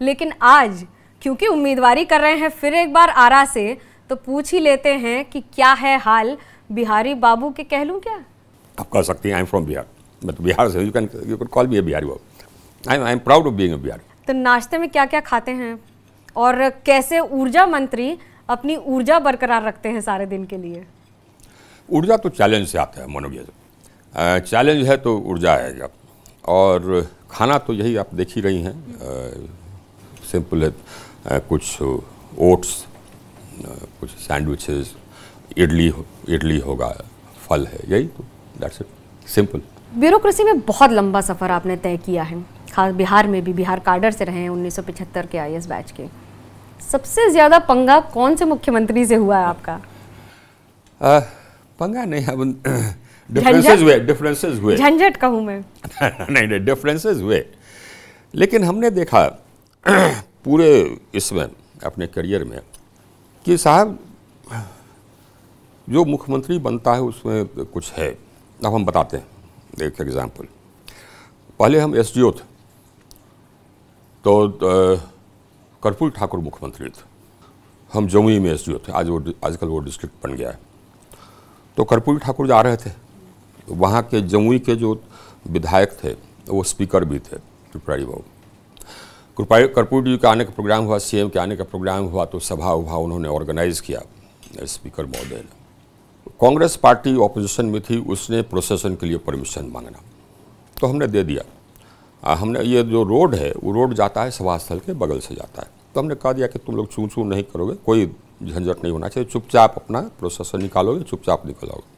लेकिन आज क्योंकि उम्मीदवारी कर रहे हैं फिर एक बार आरा से तो पूछ ही लेते हैं कि क्या है हाल बिहारी बाबू के कह लूँ क्या आप कह सकती हैं आई एम फ्रॉम बिहार तो बिहार से you can you can call me a Bihari babu I I am proud of being Bihari तो नाश्ते में क्या क्या खाते हैं और कैसे ऊर्जा मंत्री अपनी ऊर्जा बरकरार रखते हैं सारे दिन के लिए ऊर्जा तो चैलेंज से आता है मनोज चैलेंज है तो ऊर्जा आएगा और खाना तो यही आप देख ही रही हैं सिंपल है uh, कुछ ओट्स uh, uh, कुछ सैंडविचेस इडली इडली होगा फल है यही तो दैट्स इट सिंपल ब्यूरोक्रेसी में बहुत लंबा सफ़र आपने तय किया है खास बिहार में भी बिहार कार्डर से रहे हैं उन्नीस के आई बैच के सबसे ज़्यादा पंगा कौन से मुख्यमंत्री से हुआ है आपका आ, पंगा नहीं अब डिफरेंसेस हुए डिफरेंसेस हुए झंझट कहूँ मैं नहीं नहीं डिफरेंसेस हुए लेकिन हमने देखा पूरे इसमें अपने करियर में कि साहब जो मुख्यमंत्री बनता है उसमें कुछ है अब हम बताते हैं एक एग्ज़ाम्पल पहले हम एस थे तो कर्पूर ठाकुर मुख्यमंत्री थे हम जमुई में एस थे आज वो आजकल वो डिस्ट्रिक्ट बन गया है तो कर्पूरी ठाकुर जा रहे थे वहाँ के जमुई के जो विधायक थे वो स्पीकर भी थे त्रिपुरारी बाबू कर्पूर जी का आने का प्रोग्राम हुआ सीएम के आने का प्रोग्राम हुआ तो सभा उभा उन्होंने ऑर्गेनाइज किया स्पीकर महोदय ने कांग्रेस पार्टी ऑपोजिशन में थी उसने प्रोसेसन के लिए परमिशन मांगना तो हमने दे दिया आ, हमने ये जो रोड है वो रोड जाता है सभास्थल के बगल से जाता है तो हमने कहा दिया कि तुम लोग चू चू नहीं करोगे कोई झंझट नहीं होना चाहिए चुपचाप अपना प्रोसेसन निकालोगे चुपचाप निकलोगे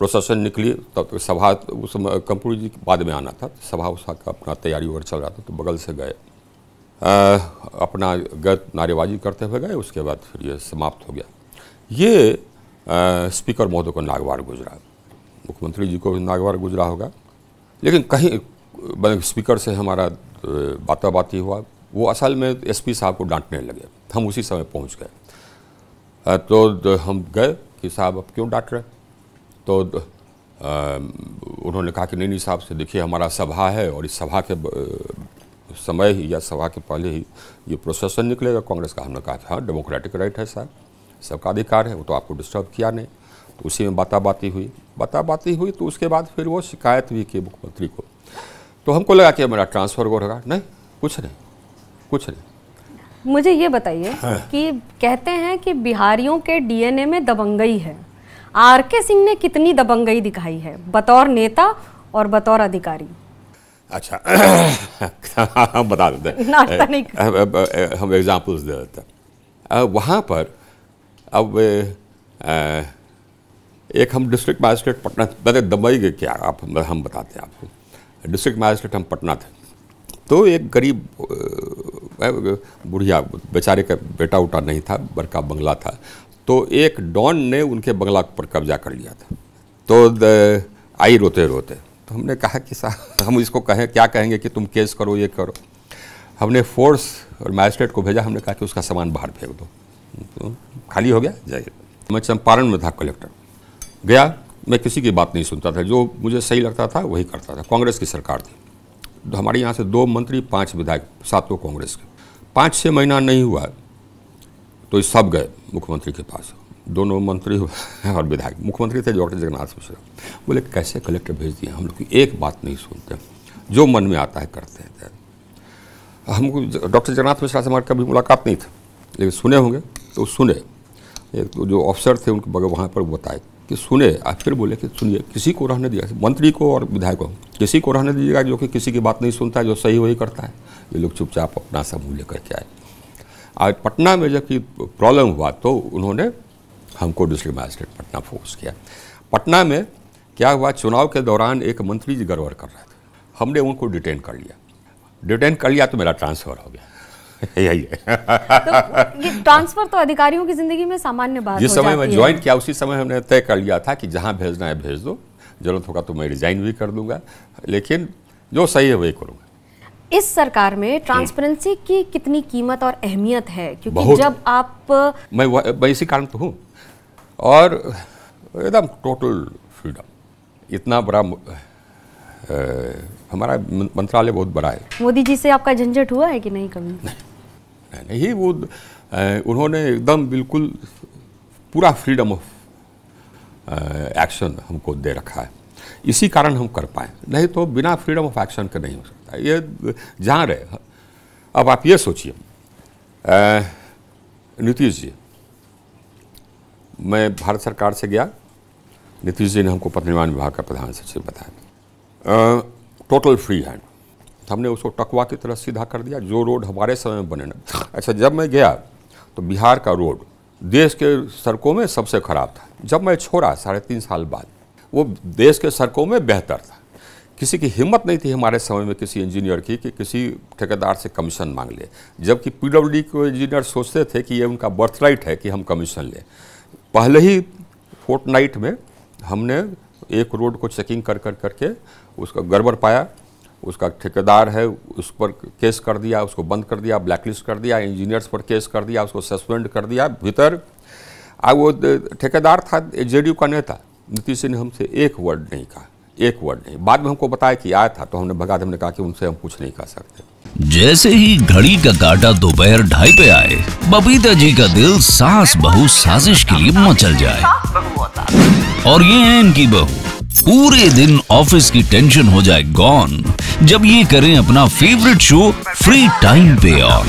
प्रोसेसन निकली तब तो सभा उस कंपूर जी बाद में आना था तो सभा उसका अपना तैयारी वगैरह चल रहा था तो बगल से गए आ, अपना गत नारेबाजी करते हुए गए उसके बाद फिर ये समाप्त हो गया ये आ, स्पीकर महोदय को नागवार गुजरा मुख्यमंत्री जी को भी नागवार गुजरा होगा लेकिन कहीं स्पीकर से हमारा बाता बाती हुआ वो असल में एसपी साहब को डांटने लगे हम उसी समय पहुंच गए तो, तो हम गए कि साहब अब क्यों डांट रहे तो उन्होंने कहा कि नहीं नहीं साहब से देखिए हमारा सभा है और इस सभा के समय ही या सभा के पहले ही ये प्रोसेसन निकलेगा कांग्रेस का हमने कहा कि हाँ डेमोक्रेटिक राइट है साहब सबका अधिकार है वो तो आपको डिस्टर्ब किया नहीं तो उसी में बाताबाती हुई बाताबाती हुई तो उसके बाद फिर वो शिकायत भी की मुख्यमंत्री को तो हमको लगा कि मेरा ट्रांसफ़र होगा नहीं कुछ नहीं कुछ नहीं मुझे ये बताइए हाँ। कि कहते हैं कि बिहारियों के डीएनए में दबंगई है आर के सिंह ने कितनी दबंगई दिखाई है बतौर नेता और बतौर अधिकारी अच्छा हम बता देते हैं हम एग्जाम्पल्स दे देते हैं वहाँ पर अब ए, ए, एक हम डिस्ट्रिक्ट मैजिस्ट्रेट पटना मैंने दबई क्या आप हम बताते हैं आपको डिस्ट्रिक्ट मैजिस्ट्रेट हम पटना थे तो एक गरीब बुढ़िया बेचारे का बेटा उटा नहीं था बड़का बंगला था तो एक डॉन ने उनके बंगला पर कब्जा कर लिया था तो आई रोते रोते तो हमने कहा कि साहब हम इसको कहें क्या कहेंगे कि तुम केस करो ये करो हमने फोर्स और मैजिस्ट्रेट को भेजा हमने कहा कि उसका सामान बाहर फेंक दो तो खाली हो गया जाइए मैं चंपारण में था कलेक्टर गया मैं किसी की बात नहीं सुनता था जो मुझे सही लगता था वही करता था कांग्रेस की सरकार थी तो हमारे यहाँ से दो मंत्री पाँच विधायक सातों कांग्रेस के पाँच छः महीना नहीं हुआ तो ये सब गए मुख्यमंत्री के पास दोनों मंत्री और विधायक मुख्यमंत्री थे डॉक्टर जगन्नाथ मिश्रा बोले कैसे कलेक्टर भेज दिया हम लोग की एक बात नहीं सुनते जो मन में आता है करते हैं हमको डॉक्टर जगन्नाथ मिश्रा से हमारी कभी मुलाकात नहीं थी लेकिन सुने होंगे तो सुने एक तो जो अफसर थे उनके बगल वहाँ पर बताए कि सुने और फिर बोले कि सुनिए किसी को रहने दिया मंत्री को और विधायक को किसी को रहने दीजिएगा जो कि किसी की बात नहीं सुनता है जो सही वही करता है ये लोग चुपचाप अपना सब मुँह लेकर करके आए आज पटना में जबकि प्रॉब्लम हुआ तो उन्होंने हमको डिस्ट्रिक्ट मैजिस्ट्रेट पटना फोर्स किया पटना में क्या हुआ चुनाव के दौरान एक मंत्री जी गड़बड़ कर रहे थे हमने उनको डिटेन कर लिया डिटेन कर लिया तो मेरा ट्रांसफ़र हो गया यही है तो ट्रांसफर तो अधिकारियों की जिंदगी में सामान्य बात जिस समय मैं ज्वाइन किया उसी समय हमने तय कर लिया था कि जहाँ भेजना है भेज दो जरूरत होगा तो मैं रिजाइन भी कर दूंगा लेकिन जो सही है वही करूँगा इस सरकार में ट्रांसपेरेंसी हम्म। की कितनी कीमत और अहमियत है क्योंकि जब आप मैं मैं इसी कारण तो हूँ और एकदम टोटल फ्रीडम इतना बड़ा हमारा मंत्रालय बहुत बड़ा है मोदी जी से आपका झंझट हुआ है कि नहीं कभी नहीं नहीं वो उन्होंने एकदम बिल्कुल पूरा फ्रीडम ऑफ एक्शन हमको दे रखा है इसी कारण हम कर पाए नहीं तो बिना फ्रीडम ऑफ एक्शन के नहीं हो सकता ये जहाँ रहे अब आप ये सोचिए नीतीश जी मैं भारत सरकार से गया नीतीश जी ने हमको पथ निर्माण विभाग का प्रधान सचिव बताया टोटल फ्री हैंड हमने उसको टकवा की तरह सीधा कर दिया जो रोड हमारे समय में बने ना अच्छा जब मैं गया तो बिहार का रोड देश के सड़कों में सबसे खराब था जब मैं छोड़ा साढ़े तीन साल बाद वो देश के सड़कों में बेहतर था किसी की हिम्मत नहीं थी हमारे समय में किसी इंजीनियर की कि किसी ठेकेदार से कमीशन मांग ले जबकि पीडब्ल्यूडी को इंजीनियर सोचते थे कि ये उनका बर्थ राइट है कि हम कमीशन लें पहले ही फोर्ट नाइट में हमने एक रोड को चेकिंग कर कर करके उसका गड़बड़ पाया उसका ठेकेदार है उस पर केस कर दिया उसको बंद कर दिया ब्लैकलिस्ट कर दिया इंजीनियर्स पर केस कर दिया उसको सस्पेंड कर दिया भीतर आ वो ठेकेदार था जे का नेता नीतीश ने हमसे एक वर्ड नहीं कहा एक वर्ड नहीं बाद में हमको बताया कि आया था तो हमने भगा हमने कहा कि उनसे हम कुछ नहीं कह सकते जैसे ही घड़ी का काटा दोपहर ढाई पे आए बबीता जी का दिल सास बहु साजिश के लिए मचल जाए और ये है इनकी बहू पूरे दिन ऑफिस की टेंशन हो जाए गॉन जब ये करें अपना फेवरेट शो फ्री टाइम पे ऑन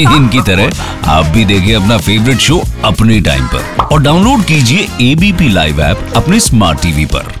इनकी तरह आप भी देखें अपना फेवरेट शो अपने टाइम पर और डाउनलोड कीजिए एबीपी लाइव ऐप अपने स्मार्ट टीवी पर